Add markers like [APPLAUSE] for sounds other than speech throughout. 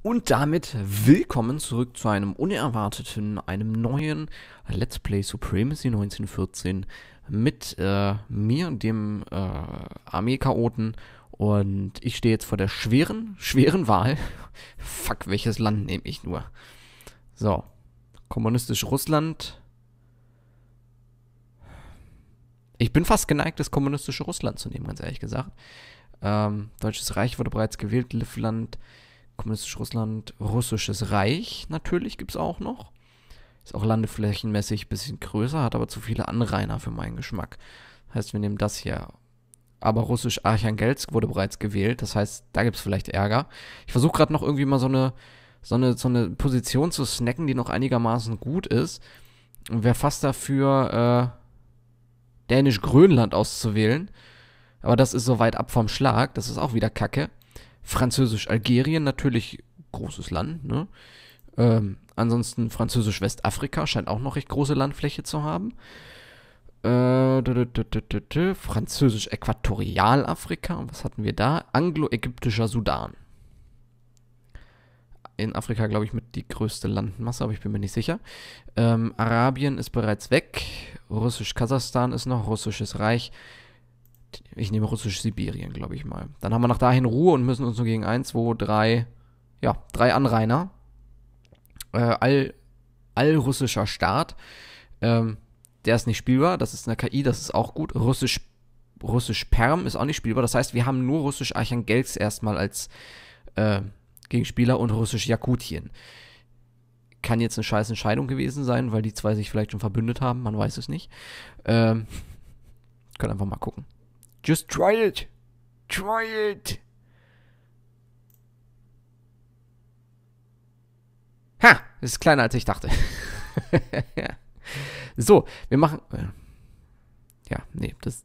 Und damit willkommen zurück zu einem unerwarteten, einem neuen Let's Play Supremacy 1914 mit äh, mir, dem äh, Armee-Chaoten. Und ich stehe jetzt vor der schweren, schweren Wahl. [LAUGHS] Fuck, welches Land nehme ich nur? So, kommunistisch Russland. Ich bin fast geneigt, das kommunistische Russland zu nehmen, ganz ehrlich gesagt. Ähm, Deutsches Reich wurde bereits gewählt, Livland kommunistisch Russland, Russisches Reich natürlich gibt es auch noch. Ist auch landeflächenmäßig ein bisschen größer, hat aber zu viele Anrainer für meinen Geschmack. Heißt, wir nehmen das hier. Aber Russisch Archangelsk wurde bereits gewählt, das heißt, da gibt es vielleicht Ärger. Ich versuche gerade noch irgendwie mal so eine, so, eine, so eine Position zu snacken, die noch einigermaßen gut ist. Und wäre fast dafür, äh, Dänisch-Grönland auszuwählen. Aber das ist so weit ab vom Schlag, das ist auch wieder Kacke. Französisch-Algerien natürlich großes Land, ne? Ähm, ansonsten Französisch-Westafrika scheint auch noch recht große Landfläche zu haben. Äh, Französisch-Äquatorialafrika, was hatten wir da? Anglo-Ägyptischer Sudan. In Afrika, glaube ich, mit die größte Landmasse, aber ich bin mir nicht sicher. Ähm, Arabien ist bereits weg. Russisch-Kasachstan ist noch, Russisches Reich. Ich nehme Russisch-Sibirien, glaube ich mal. Dann haben wir nach dahin Ruhe und müssen uns nur gegen 1, 2, 3, ja, drei Anrainer. Äh, all, allrussischer Staat. Ähm, der ist nicht spielbar. Das ist eine KI, das ist auch gut. Russisch, Russisch Perm ist auch nicht spielbar. Das heißt, wir haben nur Russisch Archangelsk erstmal als äh, Gegenspieler und Russisch Jakutien. Kann jetzt eine scheiß Entscheidung gewesen sein, weil die zwei sich vielleicht schon verbündet haben. Man weiß es nicht. Ähm, können einfach mal gucken. Just try it. Try it. Ha, das ist kleiner als ich dachte. [LAUGHS] ja. So, wir machen. Äh, ja, nee, das,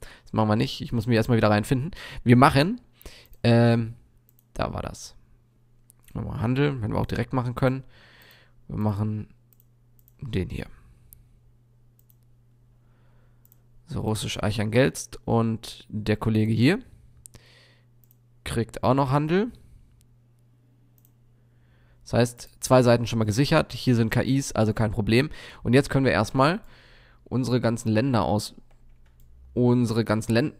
das machen wir nicht. Ich muss mich erstmal wieder reinfinden. Wir machen. Ähm, da war das. Nochmal Handel, wenn wir auch direkt machen können. Wir machen den hier. so russisch Eichangelst und der Kollege hier kriegt auch noch Handel. Das heißt, zwei Seiten schon mal gesichert. Hier sind KIs, also kein Problem. Und jetzt können wir erstmal unsere ganzen Länder aus. Unsere ganzen Länder.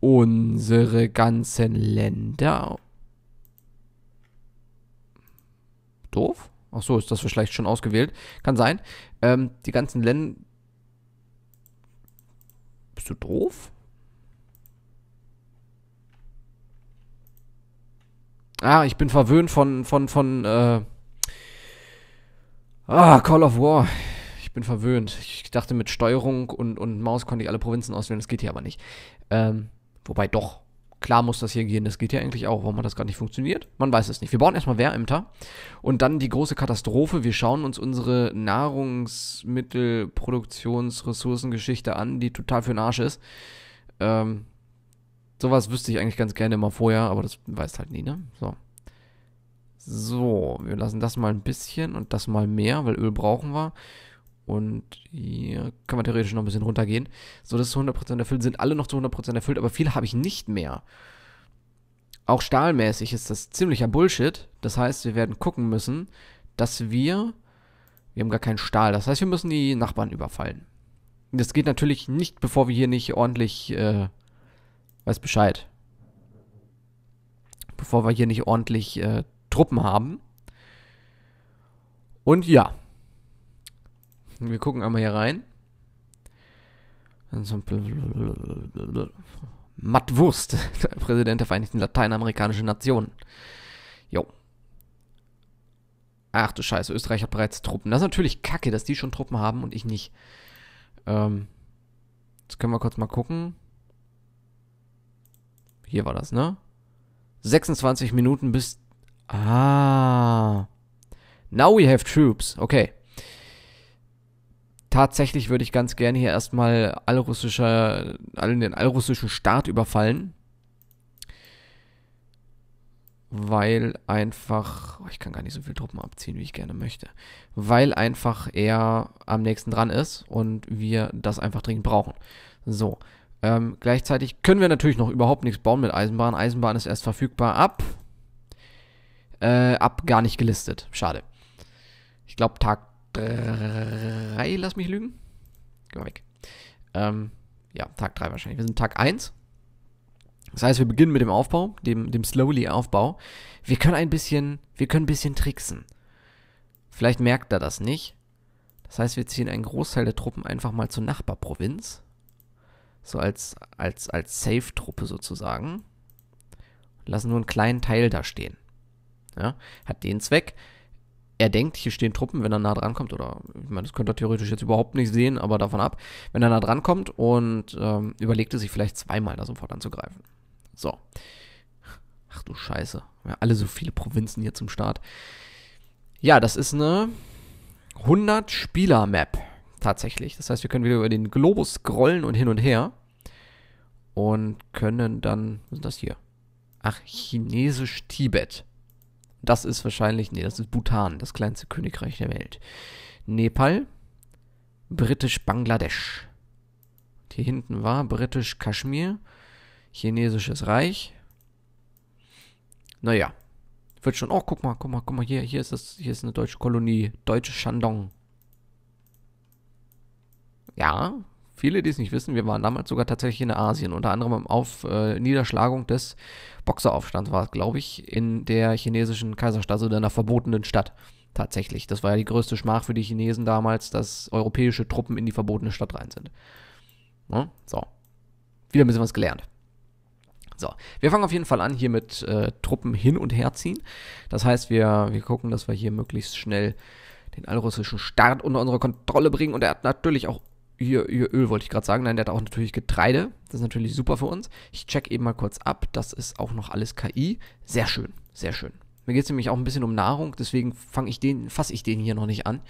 Unsere ganzen Länder. Doof? Achso, ist das vielleicht schon ausgewählt? Kann sein. Ähm, die ganzen Länder bist du doof? Ah, ich bin verwöhnt von, von, von, äh Ah, Call of War. Ich bin verwöhnt. Ich dachte, mit Steuerung und, und Maus konnte ich alle Provinzen auswählen. Das geht hier aber nicht. Ähm, wobei doch. Klar muss das hier gehen, das geht ja eigentlich auch. Warum hat das gar nicht funktioniert? Man weiß es nicht. Wir bauen erstmal Wehrämter und dann die große Katastrophe. Wir schauen uns unsere Nahrungsmittelproduktionsressourcengeschichte an, die total für den Arsch ist. Ähm, sowas wüsste ich eigentlich ganz gerne immer vorher, aber das weiß halt nie, ne? So. So, wir lassen das mal ein bisschen und das mal mehr, weil Öl brauchen wir. Und hier kann man theoretisch noch ein bisschen runtergehen. So, das ist zu 100% erfüllt, sind alle noch zu 100% erfüllt, aber viele habe ich nicht mehr. Auch stahlmäßig ist das ziemlicher Bullshit. Das heißt, wir werden gucken müssen, dass wir. Wir haben gar keinen Stahl. Das heißt, wir müssen die Nachbarn überfallen. Das geht natürlich nicht, bevor wir hier nicht ordentlich. Äh, weiß Bescheid. Bevor wir hier nicht ordentlich äh, Truppen haben. Und ja, wir gucken einmal hier rein. Matt Wurst, [LAUGHS] der Präsident der Vereinigten Lateinamerikanischen Nationen. Jo. Ach du Scheiße, Österreich hat bereits Truppen. Das ist natürlich kacke, dass die schon Truppen haben und ich nicht. Ähm, jetzt können wir kurz mal gucken. Hier war das, ne? 26 Minuten bis... Ah. Now we have troops. Okay tatsächlich würde ich ganz gerne hier erstmal allrussischer, all den allrussischen Staat überfallen. Weil einfach, oh, ich kann gar nicht so viele Truppen abziehen, wie ich gerne möchte. Weil einfach er am nächsten dran ist und wir das einfach dringend brauchen. So, ähm, gleichzeitig können wir natürlich noch überhaupt nichts bauen mit Eisenbahn. Eisenbahn ist erst verfügbar ab. Äh, ab gar nicht gelistet. Schade. Ich glaube, Tag 3, lass mich lügen. Geh mal weg. Ähm, ja, Tag 3 wahrscheinlich. Wir sind Tag 1. Das heißt, wir beginnen mit dem Aufbau, dem, dem Slowly-Aufbau. Wir können ein bisschen, wir können ein bisschen tricksen. Vielleicht merkt er das nicht. Das heißt, wir ziehen einen Großteil der Truppen einfach mal zur Nachbarprovinz. So als, als, als Safe-Truppe sozusagen. Lassen nur einen kleinen Teil da stehen. Ja, hat den Zweck, er denkt, hier stehen Truppen, wenn er nah dran kommt, oder ich meine, das könnte er theoretisch jetzt überhaupt nicht sehen, aber davon ab, wenn er nah dran kommt und ähm, überlegte sich vielleicht zweimal da sofort anzugreifen. So. Ach du Scheiße. Ja, alle so viele Provinzen hier zum Start. Ja, das ist eine 100-Spieler-Map tatsächlich. Das heißt, wir können wieder über den Globus scrollen und hin und her. Und können dann, was ist das hier? Ach, chinesisch Tibet. Das ist wahrscheinlich, nee, das ist Bhutan, das kleinste Königreich der Welt. Nepal, britisch-Bangladesch. Hier hinten war britisch-Kaschmir, chinesisches Reich. Naja, wird schon, oh, guck mal, guck mal, guck mal, hier, hier ist das, hier ist eine deutsche Kolonie, deutsche Shandong. Ja, viele, die es nicht wissen, wir waren damals sogar tatsächlich in Asien, unter anderem auf äh, Niederschlagung des Boxeraufstands war es, glaube ich, in der chinesischen Kaiserstadt, also einer verbotenen Stadt. Tatsächlich. Das war ja die größte Schmach für die Chinesen damals, dass europäische Truppen in die verbotene Stadt rein sind. Ne? So. Wieder ein bisschen was gelernt. So, wir fangen auf jeden Fall an hier mit äh, Truppen hin und her ziehen. Das heißt, wir, wir gucken, dass wir hier möglichst schnell den allrussischen Staat unter unsere Kontrolle bringen und er hat natürlich auch ihr, ihr Öl wollte ich gerade sagen. Nein, der hat auch natürlich Getreide. Das ist natürlich super für uns. Ich check eben mal kurz ab. Das ist auch noch alles KI. Sehr schön, sehr schön. Mir geht es nämlich auch ein bisschen um Nahrung, deswegen fange ich den, fasse ich den hier noch nicht an.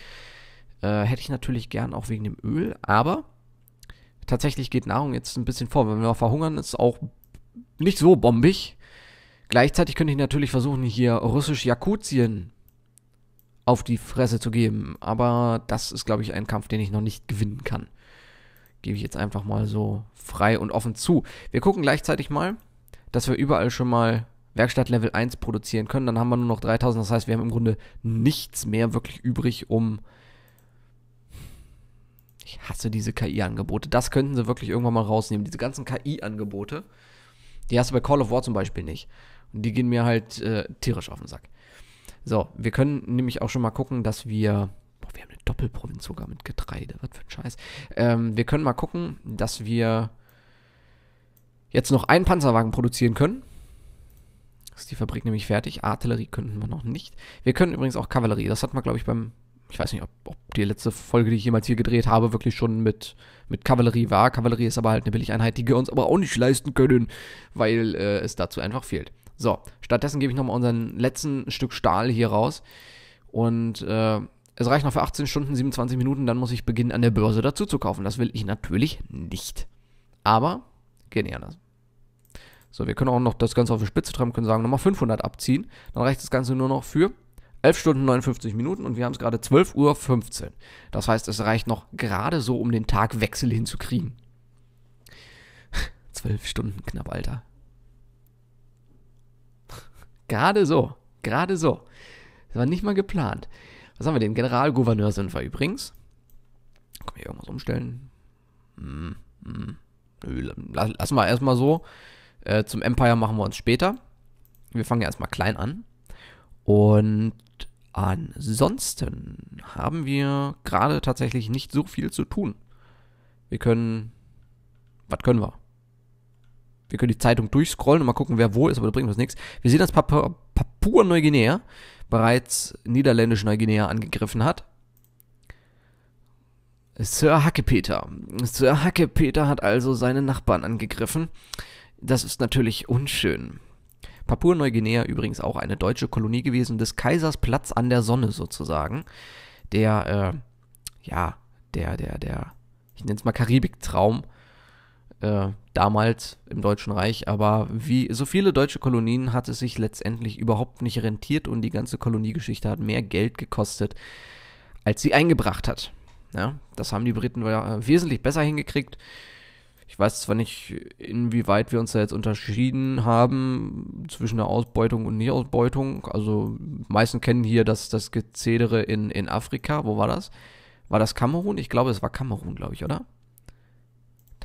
Äh, hätte ich natürlich gern auch wegen dem Öl, aber tatsächlich geht Nahrung jetzt ein bisschen vor. Wenn wir mal verhungern, ist auch nicht so bombig. Gleichzeitig könnte ich natürlich versuchen, hier russisch Jakutien auf die Fresse zu geben. Aber das ist, glaube ich, ein Kampf, den ich noch nicht gewinnen kann. Gebe ich jetzt einfach mal so frei und offen zu. Wir gucken gleichzeitig mal, dass wir überall schon mal Werkstatt Level 1 produzieren können. Dann haben wir nur noch 3000. Das heißt, wir haben im Grunde nichts mehr wirklich übrig, um. Ich hasse diese KI-Angebote. Das könnten sie wirklich irgendwann mal rausnehmen. Diese ganzen KI-Angebote, die hast du bei Call of War zum Beispiel nicht. Und die gehen mir halt äh, tierisch auf den Sack. So, wir können nämlich auch schon mal gucken, dass wir wir haben eine Doppelprovinz sogar mit Getreide. Was für ein Scheiß. Ähm, wir können mal gucken, dass wir jetzt noch einen Panzerwagen produzieren können. Ist die Fabrik nämlich fertig. Artillerie könnten wir noch nicht. Wir können übrigens auch Kavallerie. Das hatten wir, glaube ich, beim. Ich weiß nicht, ob, ob, die letzte Folge, die ich jemals hier gedreht habe, wirklich schon mit, mit Kavallerie war. Kavallerie ist aber halt eine Billigeinheit, die wir uns aber auch nicht leisten können, weil äh, es dazu einfach fehlt. So, stattdessen gebe ich nochmal unseren letzten Stück Stahl hier raus und äh, es reicht noch für 18 Stunden, 27 Minuten, dann muss ich beginnen, an der Börse dazu zu kaufen. Das will ich natürlich nicht. Aber geht nicht anders. So, wir können auch noch das Ganze auf die Spitze treiben, können sagen, nochmal 500 abziehen. Dann reicht das Ganze nur noch für 11 Stunden 59 Minuten und wir haben es gerade 12.15 Uhr. Das heißt, es reicht noch gerade so, um den Tagwechsel hinzukriegen. 12 [LAUGHS] Stunden knapp, Alter. [LAUGHS] gerade so, gerade so. Das war nicht mal geplant. Was haben wir? denn? Generalgouverneur sind wir übrigens. Können wir irgendwas umstellen? Hm, hm. Lassen wir erstmal so. Äh, zum Empire machen wir uns später. Wir fangen ja erstmal klein an. Und ansonsten haben wir gerade tatsächlich nicht so viel zu tun. Wir können. Was können wir? Wir können die Zeitung durchscrollen und mal gucken, wer wo ist, aber da bringt uns nichts. Wir sehen das Papua-Neuguinea. Papua bereits Niederländisch-Neuguinea angegriffen hat. Sir Hackepeter. Sir Hackepeter hat also seine Nachbarn angegriffen. Das ist natürlich unschön. Papua-Neuguinea übrigens auch eine deutsche Kolonie gewesen, des Kaisers Platz an der Sonne sozusagen. Der, äh, ja, der, der, der, ich nenne es mal Karibiktraum äh, damals im Deutschen Reich, aber wie so viele deutsche Kolonien hat es sich letztendlich überhaupt nicht rentiert und die ganze Koloniegeschichte hat mehr Geld gekostet, als sie eingebracht hat. Ja, das haben die Briten äh, wesentlich besser hingekriegt. Ich weiß zwar nicht, inwieweit wir uns da jetzt unterschieden haben zwischen der Ausbeutung und Nichtausbeutung. Also meisten kennen hier das, das Gezedere in, in Afrika. Wo war das? War das Kamerun? Ich glaube, es war Kamerun, glaube ich, oder?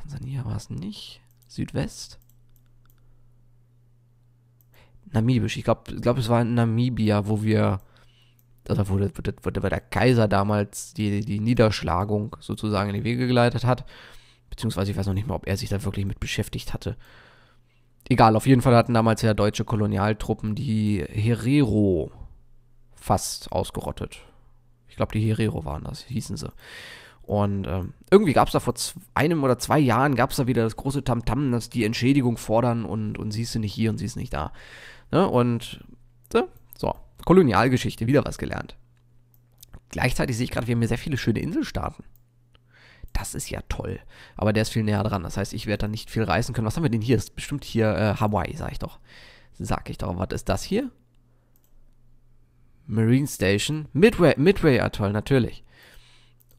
Tansania war es nicht. Südwest. Namibisch. Ich glaube, glaub, es war in Namibia, wo wir, oder wo, wo, wo der Kaiser damals die, die Niederschlagung sozusagen in die Wege geleitet hat. Beziehungsweise ich weiß noch nicht mal, ob er sich da wirklich mit beschäftigt hatte. Egal, auf jeden Fall hatten damals ja deutsche Kolonialtruppen die Herero fast ausgerottet. Ich glaube, die Herero waren das, hießen sie. Und ähm, irgendwie gab es da vor einem oder zwei Jahren, gab es da wieder das große Tamtam, -Tam, dass die Entschädigung fordern und, und sie ist nicht hier und sie ist nicht da. Ne? Und so, äh, so, Kolonialgeschichte, wieder was gelernt. Gleichzeitig sehe ich gerade, wir haben hier sehr viele schöne Inselstaaten. Das ist ja toll. Aber der ist viel näher dran. Das heißt, ich werde da nicht viel reißen können. Was haben wir denn hier? Das Ist bestimmt hier äh, Hawaii, sag ich doch. Sag ich doch. Was ist das hier? Marine Station. Midway, Midway Atoll, natürlich.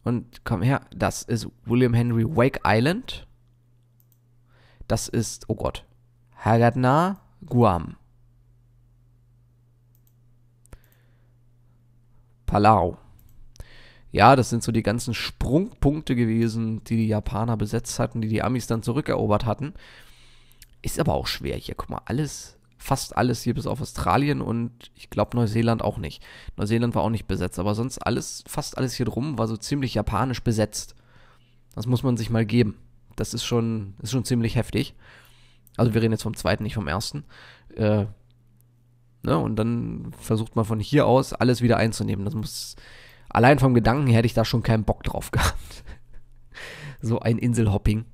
Und komm her, das ist William Henry Wake Island. Das ist, oh Gott, Hagatna Guam. Palau. Ja, das sind so die ganzen Sprungpunkte gewesen, die die Japaner besetzt hatten, die die Amis dann zurückerobert hatten. Ist aber auch schwer hier. Guck mal, alles fast alles hier bis auf Australien und ich glaube Neuseeland auch nicht. Neuseeland war auch nicht besetzt, aber sonst alles, fast alles hier drum war so ziemlich japanisch besetzt. Das muss man sich mal geben. Das ist schon, ist schon ziemlich heftig. Also wir reden jetzt vom zweiten, nicht vom ersten. Äh, ne? Und dann versucht man von hier aus alles wieder einzunehmen. Das muss, allein vom Gedanken her hätte ich da schon keinen Bock drauf [LAUGHS] gehabt. so ein Inselhopping.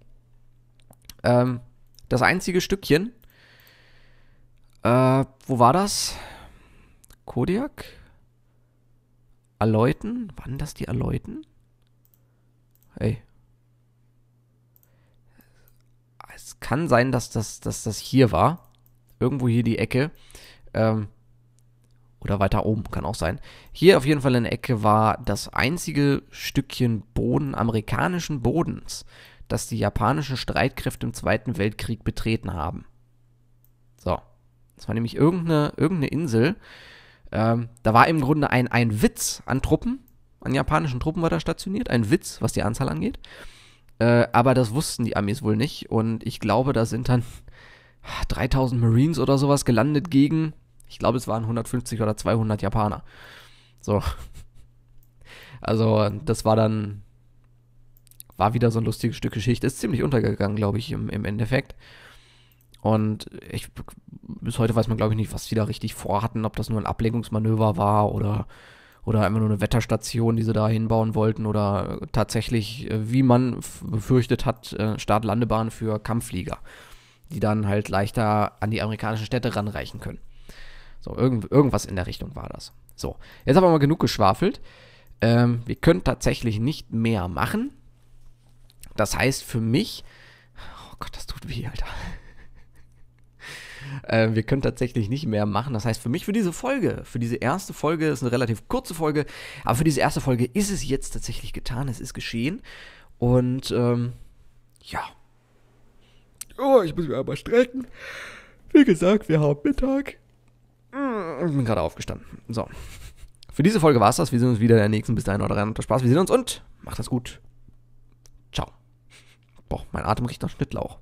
Ähm, das einzige Stückchen, äh, wo war das? Kodiak? Erläuten? Waren das die Erläuten? Hey. Es kann sein, dass das, dass das hier war. Irgendwo hier die Ecke. Ähm, oder weiter oben, kann auch sein. Hier auf jeden Fall in der Ecke war das einzige Stückchen Boden, amerikanischen Bodens, das die japanischen Streitkräfte im Zweiten Weltkrieg betreten haben. So. Es war nämlich irgendeine, irgendeine Insel. Ähm, da war im Grunde ein, ein Witz an Truppen, an japanischen Truppen war da stationiert, ein Witz, was die Anzahl angeht. Äh, aber das wussten die Amis wohl nicht. Und ich glaube, da sind dann 3000 [LAUGHS] Marines oder sowas gelandet gegen, ich glaube, es waren 150 oder 200 Japaner. So. [LAUGHS] Also, das war dann, war wieder so ein lustiges Stück Geschichte. Ist ziemlich untergegangen, glaube ich, im, im Endeffekt. Und ich, bis heute weiß man, glaube ich, nicht, was die da richtig vorhatten, ob das nur ein Ablenkungsmanöver war oder, oder einfach nur eine Wetterstation, die sie da hinbauen wollten oder tatsächlich, äh, wie man befürchtet hat, äh, Start-Landebahn für Kampfflieger, die dann halt leichter an die amerikanischen Städte ranreichen können. So, irgend, irgendwas in der Richtung war das. So, jetzt haben wir mal genug geschwafelt. Ähm, wir können tatsächlich nicht mehr machen. Das heißt für mich, oh Gott, das tut weh, Alter. Äh, wir können tatsächlich nicht mehr machen. Das heißt, für mich, für diese Folge, für diese erste Folge, ist eine relativ kurze Folge, aber für diese erste Folge ist es jetzt tatsächlich getan, es ist geschehen. Und ähm, ja. Oh, ich muss mich einmal strecken. Wie gesagt, wir haben Mittag. Mm, ich bin gerade aufgestanden. So. Für diese Folge war es das. Wir sehen uns wieder in der nächsten. Bis dahin, oder rein. Hat Spaß. Wir sehen uns und macht das gut. Ciao. Boah, mein Atem riecht nach Schnittlauch.